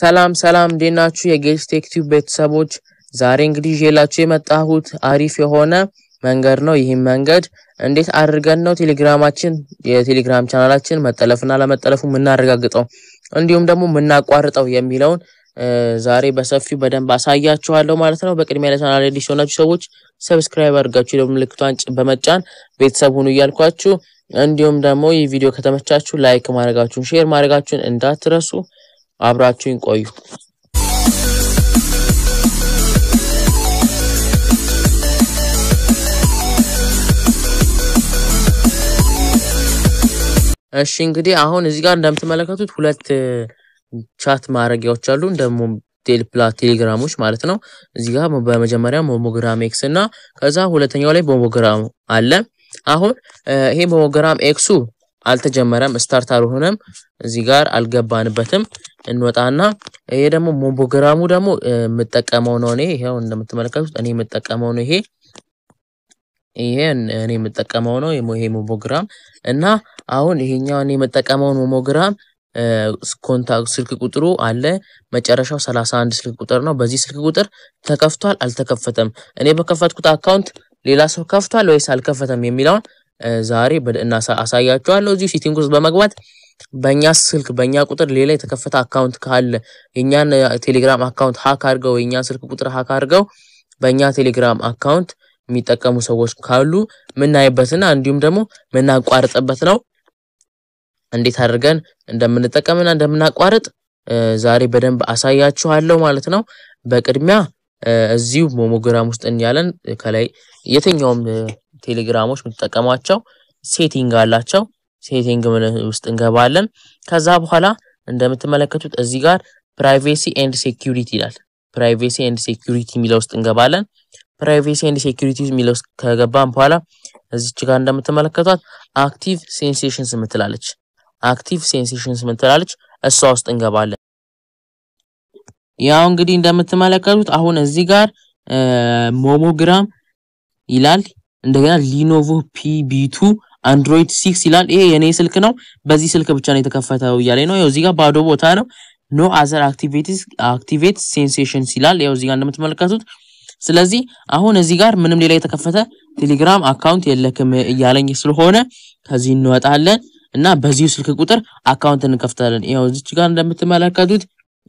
ሰላም ሰላም እንዴት ናችሁ? ቴክ ቲዩብ ቤተሰቦች ዛሬ እንግዲህ ይዤላችሁ የመጣሁት አሪፍ የሆነ መንገድ ነው። ይህም መንገድ እንዴት አድርገን ነው ቴሌግራማችን የቴሌግራም ቻናላችን መጠለፍና ለመጠለፉ የምናረጋግጠው እንዲሁም ደግሞ የምናቋርጠው የሚለውን ዛሬ በሰፊው በደንብ አሳያችኋለሁ ማለት ነው። በቅድሚያ ለቻናል አዲስ የሆናችሁ ሰዎች ሰብስክራይብ አድርጋችሁ የደወል ምልክቷን በመጫን ቤተሰብ ሁኑ እያልኳችሁ እንዲሁም ደግሞ ይህ ቪዲዮ ከተመቻችሁ ላይክ ማድረጋችሁን ሼር ማድረጋችሁን እንዳትረሱ አብራችሁኝ ቆዩ። እሺ እንግዲህ አሁን እዚህ ጋር እንደምትመለከቱት ሁለት ቻት ማድረጊያዎች አሉ ደግሞ ቴልፕላ ቴሌግራሞች ማለት ነው። እዚህ ጋር በመጀመሪያ ሞሞግራም ኤክስ እና ከዛ ሁለተኛው ላይ ሞሞግራም አለ። አሁን ይሄ ሞሞግራም ኤክሱ አልተጀመረም፣ ስታርት አልሆነም። እዚህ ጋር አልገባንበትም። እንወጣና ይሄ ደግሞ ሞቦግራሙ ደግሞ የምጠቀመው ነው እኔ ይሄው እንደምትመለከቱት እኔ የምጠቀመው ነው ይሄ ይሄ እኔ የምጠቀመው ነው ይሄ ሞቦግራም እና አሁን ይሄኛው እኔ የምጠቀመው ሞቦግራም ኮንታክት ስልክ ቁጥሩ አለ መጨረሻው 31 ስልክ ቁጥር ነው። በዚህ ስልክ ቁጥር ተከፍቷል አልተከፈተም፣ እኔ በከፈትኩት አካውንት ሌላ ሰው ከፍቷል ወይስ አልከፈተም የሚለውን ዛሬ አሳያችኋለሁ። እዚሁ ሲቲንግ ውስጥ በመግባት በእኛ ስልክ በእኛ ቁጥር ሌላ የተከፈተ አካውንት ካለ የእኛን ቴሌግራም አካውንት ሀክ አድርገው የእኛን ስልክ ቁጥር ሀክ አድርገው በእኛ ቴሌግራም አካውንት የሚጠቀሙ ሰዎች ካሉ ምናይበትና እንዲሁም ደግሞ ምናቋርጥበት ነው። እንዴት አድርገን እንደምንጠቀምና እንደምናቋርጥ ዛሬ በደንብ አሳያችኋለሁ ማለት ነው። በቅድሚያ እዚሁ ሞሞግራም ውስጥ እንያለን ከላይ የትኛውም ቴሌግራሞች የምትጠቀሟቸው ሴቲንግ አላቸው። ሴቲንግ ውስጥ እንገባለን። ከዛ በኋላ እንደምትመለከቱት እዚህ ጋር ፕራይቬሲ ኤንድ ሴኪሪቲ ይላል። ፕራይቬሲ ኤንድ ሴኪሪቲ የሚለው ውስጥ እንገባለን። ፕራይቬሲ ኤንድ ሴኪሪቲ የሚለው ውስጥ ከገባን በኋላ እዚች ጋር እንደምትመለከቷት አክቲቭ ሴንሴሽንስ ምትላለች። አክቲቭ ሴንሴሽንስ ምትላለች። እሷ ውስጥ እንገባለን። ያው እንግዲህ እንደምትመለከቱት አሁን እዚህ ጋር ሞሞግራም ይላል እንደገና ሊኖቮ ፒቢቱ አንድሮይድ ሲክስ ይላል። ይሄ የኔ ስልክ ነው። በዚህ ስልክ ብቻ ነው የተከፈተው እያለ ነው። ያው እዚህ ጋር ባዶ ቦታ ነው። ኖ አዘር አክቲቪቲስ አክቲቬት ሴንሴሽንስ ይላል። ያው እዚህ ጋር እንደምትመለከቱት። ስለዚህ አሁን እዚህ ጋር ምንም ሌላ የተከፈተ ቴሌግራም አካውንት የለክም እያለኝ ስለሆነ ከዚህ እንወጣለን እና በዚሁ ስልክ ቁጥር አካውንት እንከፍታለን። ያው እዚች ጋር እንደምትመለከቱት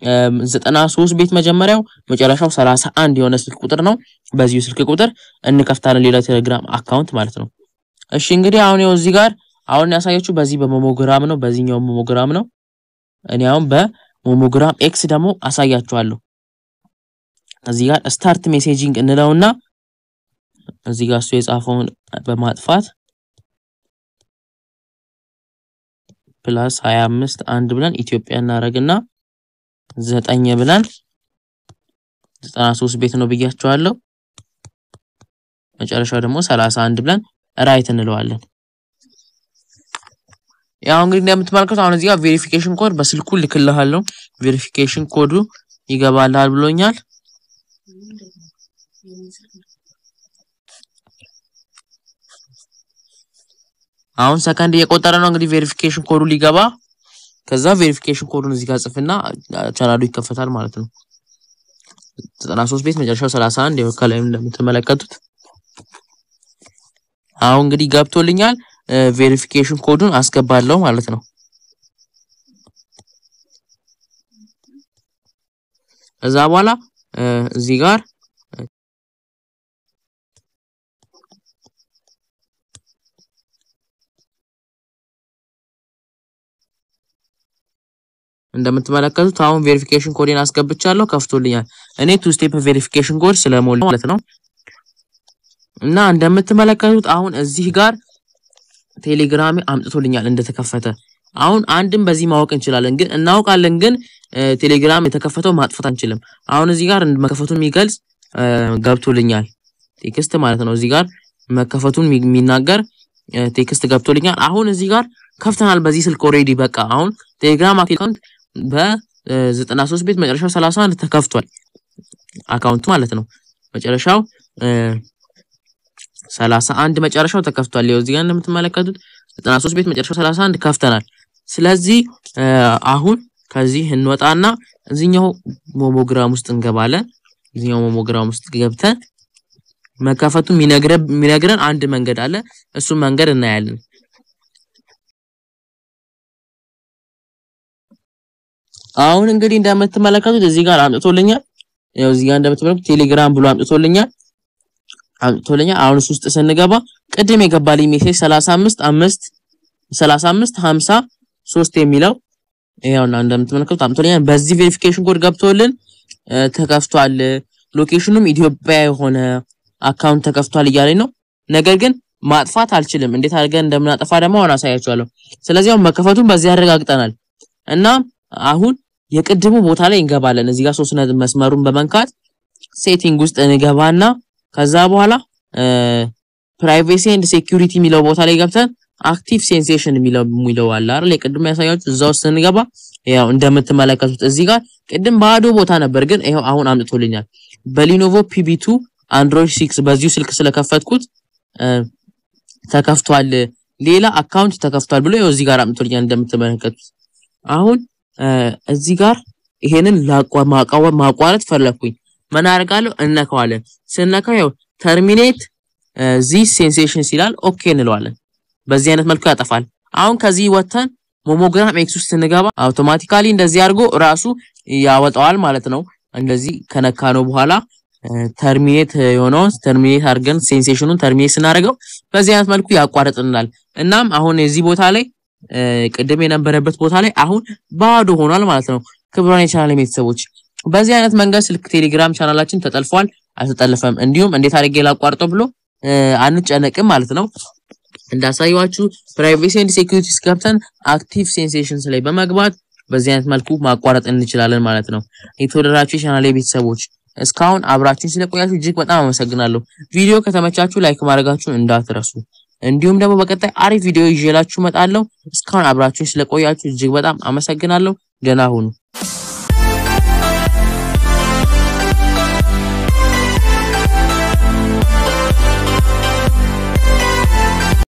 93 ቤት መጀመሪያው መጨረሻው 31 የሆነ ስልክ ቁጥር ነው። በዚሁ ስልክ ቁጥር እንከፍታለን ሌላ ቴሌግራም አካውንት ማለት ነው። እሺ እንግዲህ አሁን ያው እዚህ ጋር አሁን ያሳየችው በዚህ በሞሞግራም ነው፣ በዚህኛው ሞሞግራም ነው። እኔ አሁን በሞሞግራም ኤክስ ደግሞ አሳያችኋለሁ። እዚህ ጋር ስታርት ሜሴጂንግ እንለውና እዚህ ጋር እሱ የጻፈውን በማጥፋት ፕላስ 25 አንድ ብለን ኢትዮጵያ እናደርግና ዘጠኝ ብለን ዘጠና ሶስት ቤት ነው ብያቸዋለሁ። መጨረሻው ደግሞ ሰላሳ አንድ ብለን ራይት እንለዋለን። ያው እንግዲህ እንደምትመለከቱ አሁን እዚጋ ቬሪፊኬሽን ኮድ በስልኩ ልክልሃለሁ። ቬሪፊኬሽን ኮዱ ይገባልሃል ብሎኛል። አሁን ሰከንድ እየቆጠረ ነው። እንግዲህ ቬሪፊኬሽን ኮዱ ሊገባ ከዛ ቬሪፊኬሽን ኮዱን እዚህ ጋር ጽፍና ቻናሉ ይከፈታል ማለት ነው። 93 ቤት መጨረሻው 31 ይኸው ከላይም እንደምትመለከቱት አሁን እንግዲህ ገብቶልኛል። ቬሪፊኬሽን ኮዱን አስገባለሁ ማለት ነው። ከዛ በኋላ እዚህ ጋር እንደምትመለከቱት አሁን ቬሪፊኬሽን ኮድን አስገብቻለሁ፣ ከፍቶልኛል። እኔ ቱ ስቴፕ ቬሪፊኬሽን ኮድ ስለሞላ ማለት ነው። እና እንደምትመለከቱት አሁን እዚህ ጋር ቴሌግራሜ አምጥቶልኛል እንደተከፈተ። አሁን አንድም በዚህ ማወቅ እንችላለን፣ ግን እናውቃለን፣ ግን ቴሌግራም የተከፈተው ማጥፋት አንችልም። አሁን እዚህ ጋር መከፈቱን የሚገልጽ ገብቶልኛል፣ ቴክስት ማለት ነው። እዚህ ጋር መከፈቱን የሚናገር ቴክስት ገብቶልኛል። አሁን እዚህ ጋር ከፍተናል በዚህ ስልክ ኦሬዲ። በቃ አሁን ቴሌግራም አካውንት በ93 ቤት መጨረሻው 31 ተከፍቷል። አካውንቱ ማለት ነው። መጨረሻው 31 መጨረሻው ተከፍቷል። ይኸው እዚህ ጋር እንደምትመለከቱት 93 ቤት መጨረሻው 31 ከፍተናል። ስለዚህ አሁን ከዚህ እንወጣና እዚህኛው ሞሞግራም ውስጥ እንገባለን። እዚህኛው ሞሞግራም ውስጥ ገብተን መከፈቱን የሚነግረን አንድ መንገድ አለ። እሱ መንገድ እናያለን። አሁን እንግዲህ እንደምትመለከቱት እዚህ ጋር አምጥቶልኛል። ያው እዚህ ጋር እንደምትመለከቱት ቴሌግራም ብሎ አምጥቶልኛል አምጥቶልኛል። አሁን እሱ ውስጥ ስንገባ ቅድም የገባልኝ ሜሴጅ 35 5 35 50 3 የሚለው ያውና እንደምትመለከቱት አምጥቶልኛል። በዚህ ቬሪፊኬሽን ኮድ ገብቶልን ተከፍቷል። ሎኬሽኑም ኢትዮጵያ የሆነ አካውንት ተከፍቷል እያለኝ ነው። ነገር ግን ማጥፋት አልችልም። እንዴት አድርገን እንደምናጠፋ ደግሞ አሁን አሳያችኋለሁ። ስለዚህ አሁን መከፈቱን በዚህ አረጋግጠናል እና አሁን የቅድሙ ቦታ ላይ እንገባለን። እዚህ ጋር ሶስት ነጥብ መስመሩን በመንካት ሴቲንግ ውስጥ እንገባና ከዛ በኋላ ፕራይቬሲ ኤንድ ሴኩሪቲ የሚለው ቦታ ላይ ገብተን አክቲቭ ሴንሴሽን የሚለው የሚለው አለ አይደል? የቅድሙ ያሳያችሁ እዛ ውስጥ እንገባ። ያው እንደምትመለከቱት እዚህ ጋር ቅድም ባዶ ቦታ ነበር፣ ግን ይሄው አሁን አምጥቶልኛል። በሊኖቮ ፒቢ2 አንድሮይድ 6 በዚሁ ስልክ ስለከፈትኩት ተከፍቷል። ሌላ አካውንት ተከፍቷል ብሎ ይኸው እዚህ ጋር አምጥቶልኛል እንደምትመለከቱት አሁን እዚህ ጋር ይሄንን ማቋረጥ ፈለኩኝ። ምን አደርጋለሁ? እነካዋለን። ስነካው ያው ተርሚኔት ዚ ሴንሴሽን ሲላል ኦኬ እንለዋለን። በዚህ አይነት መልኩ ያጠፋል። አሁን ከዚህ ወተን ሞሞግራም ኤክስ ውስጥ ስንገባ አውቶማቲካሊ እንደዚህ አድርጎ ራሱ ያወጣዋል ማለት ነው። እንደዚህ ከነካ ነው በኋላ ተርሚኔት የሆነውን ተርሚኔት አድርገን ሴንሴሽኑን ተርሚኔት ስናደርገው በዚህ አይነት መልኩ ያቋርጥልናል። እናም አሁን የዚህ ቦታ ላይ ቅድም የነበረበት ቦታ ላይ አሁን ባዶ ሆኗል ማለት ነው። ክቡራን የቻናል ቤተሰቦች በዚህ አይነት መንገድ ስልክ ቴሌግራም ቻናላችን ተጠልፏል አልተጠለፈም፣ እንዲሁም እንዴት አድርጌ ላቋርጠው ብሎ አንጨነቅም ማለት ነው። እንዳሳየዋችሁ ፕራይቬሲ ኤንድ ሴኩሪቲስ ገብተን አክቲቭ ሴንሴሽንስ ላይ በመግባት በዚህ አይነት መልኩ ማቋረጥ እንችላለን ማለት ነው። የተወደዳችሁ የቻናል ቤተሰቦች እስካሁን አብራችሁን ስለቆያችሁ እጅግ በጣም አመሰግናለሁ። ቪዲዮ ከተመቻችሁ ላይክ ማድረጋችሁን እንዳትረሱ። እንዲሁም ደግሞ በቀጣይ አሪፍ ቪዲዮ ይዤላችሁ እመጣለሁ። እስካሁን አብራችሁ ስለቆያችሁ እጅግ በጣም አመሰግናለሁ። ደህና ሁኑ።